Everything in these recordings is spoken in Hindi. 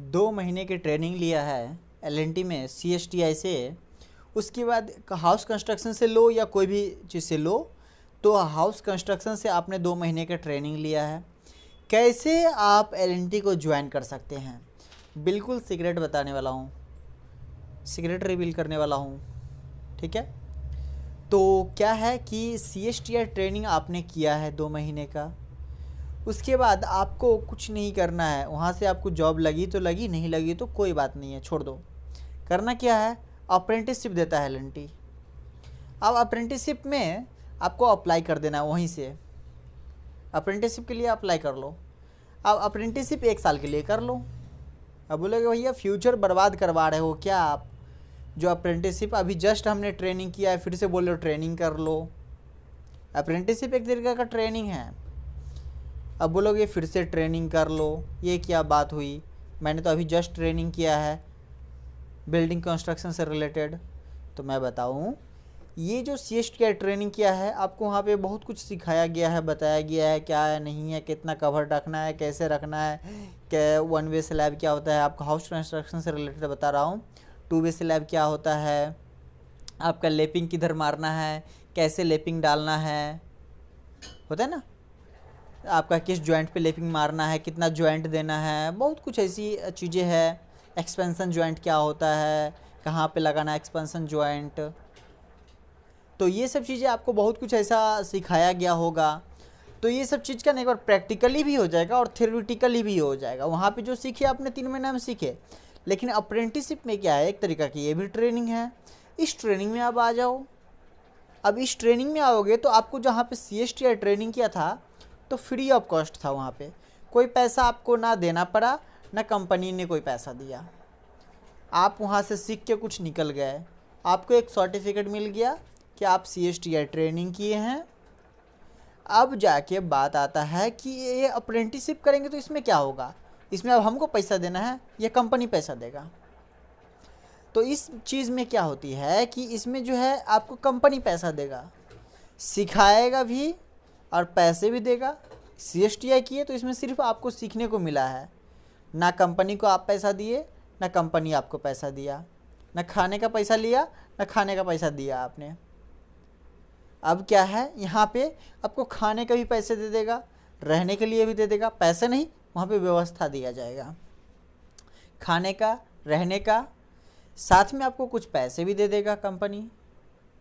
दो महीने की ट्रेनिंग लिया है एल में सी से उसके बाद हाउस कंस्ट्रक्शन से लो या कोई भी चीज़ से लो तो हाउस कंस्ट्रक्शन से आपने दो महीने का ट्रेनिंग लिया है कैसे आप एल को ज्वाइन कर सकते हैं बिल्कुल सिगरेट बताने वाला हूँ सिगरेट रिवील करने वाला हूँ ठीक है तो क्या है कि सी ट्रेनिंग आपने किया है दो महीने का उसके बाद आपको कुछ नहीं करना है वहाँ से आपको जॉब लगी तो लगी नहीं लगी तो कोई बात नहीं है छोड़ दो करना क्या है अप्रेंटिसशिप देता है लंटी अब अप्रेंटिसशिप में आपको अप्लाई कर देना है वहीं से अप्रेंटिसशिप के लिए अप्लाई कर लो अब अप्रेंटिसशिप एक साल के लिए कर लो अब बोलोगे भैया फ्यूचर बर्बाद करवा रहे हो क्या आप जो अप्रेंटिसशिप अभी जस्ट हमने ट्रेनिंग किया है फिर से बोल रहे हो ट्रेनिंग कर लो अप्रेंटिसशिप एक तरीके का ट्रेनिंग है अब बोलोगे फिर से ट्रेनिंग कर लो ये क्या बात हुई मैंने तो अभी जस्ट ट्रेनिंग किया है बिल्डिंग कंस्ट्रक्शन से रिलेटेड तो मैं बताऊँ ये जो सी एस का ट्रेनिंग किया है आपको वहाँ पे बहुत कुछ सिखाया गया है बताया गया है क्या है नहीं है कितना कवर रखना है कैसे रखना है क्या वन वे स्लैब क्या होता है आपका हाउस कंस्ट्रक्शन से रिलेटेड बता रहा हूँ टू वे स्लैब क्या होता है आपका लेपिंग किधर मारना है कैसे लेपिंग डालना है होता है ना आपका किस जॉइंट पे लेपिंग मारना है कितना जॉइंट देना है बहुत कुछ ऐसी चीज़ें है एक्सपेंसन जॉइंट क्या होता है कहाँ पे लगाना है एक्सपेंसन जॉइंट तो ये सब चीज़ें आपको बहुत कुछ ऐसा सिखाया गया होगा तो ये सब चीज़ का एक बार प्रैक्टिकली भी हो जाएगा और थ्योरेटिकली भी हो जाएगा वहाँ पे जो सीखे आपने तीन महीने में सीखे लेकिन अप्रेंटिसिप में क्या है एक तरीका की ये भी ट्रेनिंग है इस ट्रेनिंग में आप आ जाओ अब इस ट्रेनिंग में आओगे तो आपको जहाँ पे सी एस टी ट्रेनिंग किया था तो फ्री ऑफ कॉस्ट था वहाँ पे कोई पैसा आपको ना देना पड़ा ना कंपनी ने कोई पैसा दिया आप वहाँ से सीख के कुछ निकल गए आपको एक सर्टिफिकेट मिल गया कि आप सी एस टी ट्रेनिंग किए हैं अब जाके बात आता है कि ये अप्रेंटिसिप करेंगे तो इसमें क्या होगा इसमें अब हमको पैसा देना है या कंपनी पैसा देगा तो इस चीज़ में क्या होती है कि इसमें जो है आपको कंपनी पैसा देगा सिखाएगा भी और पैसे भी देगा सी एस टी आई किए तो इसमें सिर्फ आपको सीखने को मिला है ना कंपनी को आप पैसा दिए ना कंपनी आपको पैसा दिया ना खाने का पैसा लिया ना खाने का पैसा दिया आपने अब क्या है यहाँ पे आपको खाने का भी पैसे दे देगा रहने के लिए भी दे देगा पैसे नहीं वहाँ पे व्यवस्था दिया जाएगा खाने का रहने का साथ में आपको कुछ पैसे भी दे देगा कंपनी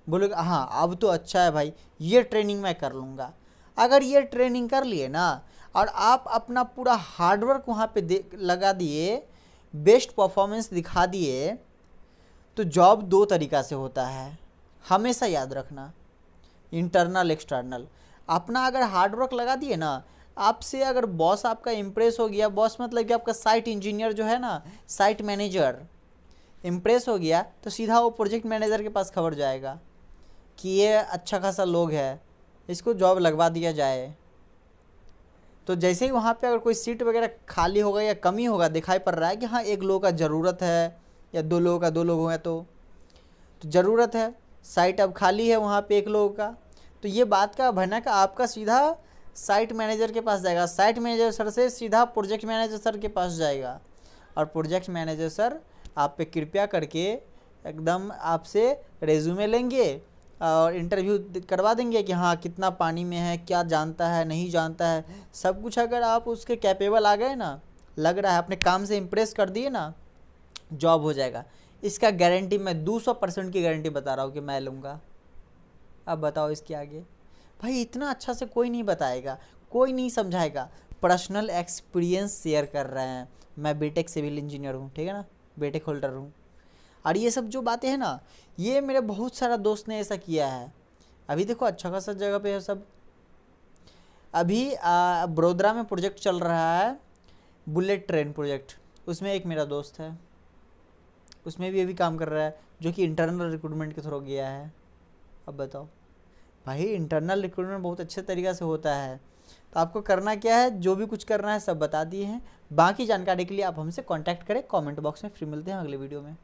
बोलेगा हाँ अब तो अच्छा है भाई ये ट्रेनिंग मैं कर लूँगा अगर ये ट्रेनिंग कर लिए ना और आप अपना पूरा हार्डवर्क वहाँ पे दे लगा दिए बेस्ट परफॉर्मेंस दिखा दिए तो जॉब दो तरीका से होता है हमेशा याद रखना इंटरनल एक्सटर्नल अपना अगर हार्डवर्क लगा दिए ना आपसे अगर बॉस आपका इम्प्रेस हो गया बॉस मतलब कि आपका साइट इंजीनियर जो है ना साइट मैनेजर इम्प्रेस हो गया तो सीधा वो प्रोजेक्ट मैनेजर के पास खबर जाएगा कि ये अच्छा खासा लोग है इसको जॉब लगवा दिया जाए तो जैसे ही वहाँ पे अगर कोई सीट वगैरह खाली होगा या कमी होगा दिखाई पड़ रहा है कि हाँ एक लोगों का ज़रूरत है या दो लोगों का दो लोग होंगे तो, तो ज़रूरत है साइट अब खाली है वहाँ पे एक लोगों का तो ये बात का भरना का आपका सीधा साइट मैनेजर के पास जाएगा साइट मैनेजर सर से सीधा प्रोजेक्ट मैनेजर सर के पास जाएगा और प्रोजेक्ट मैनेजर सर आप पे कृपया करके एकदम आपसे रेज्यूमे लेंगे और इंटरव्यू करवा देंगे कि हाँ कितना पानी में है क्या जानता है नहीं जानता है सब कुछ अगर आप उसके कैपेबल आ गए ना लग रहा है अपने काम से इम्प्रेस कर दिए ना जॉब हो जाएगा इसका गारंटी मैं दो सौ परसेंट की गारंटी बता रहा हूँ कि मैं लूँगा अब बताओ इसके आगे भाई इतना अच्छा से कोई नहीं बताएगा कोई नहीं समझाएगा पर्सनल एक्सपीरियंस शेयर कर रहे हैं मैं बीटेक सिविल इंजीनियर हूँ ठीक है ना बीटेक होल्डर हूँ और ये सब जो बातें हैं ना ये मेरे बहुत सारा दोस्त ने ऐसा किया है अभी देखो अच्छा खासा जगह पे है सब अभी बड़ोदरा में प्रोजेक्ट चल रहा है बुलेट ट्रेन प्रोजेक्ट उसमें एक मेरा दोस्त है उसमें भी अभी काम कर रहा है जो कि इंटरनल रिक्रूटमेंट के थ्रू गया है अब बताओ भाई इंटरनल रिक्रूटमेंट बहुत अच्छे तरीक़े से होता है तो आपको करना क्या है जो भी कुछ करना है सब बता दिए हैं बाकी जानकारी के लिए आप हमसे कांटेक्ट करें कमेंट बॉक्स में फ्री मिलते हैं अगले वीडियो में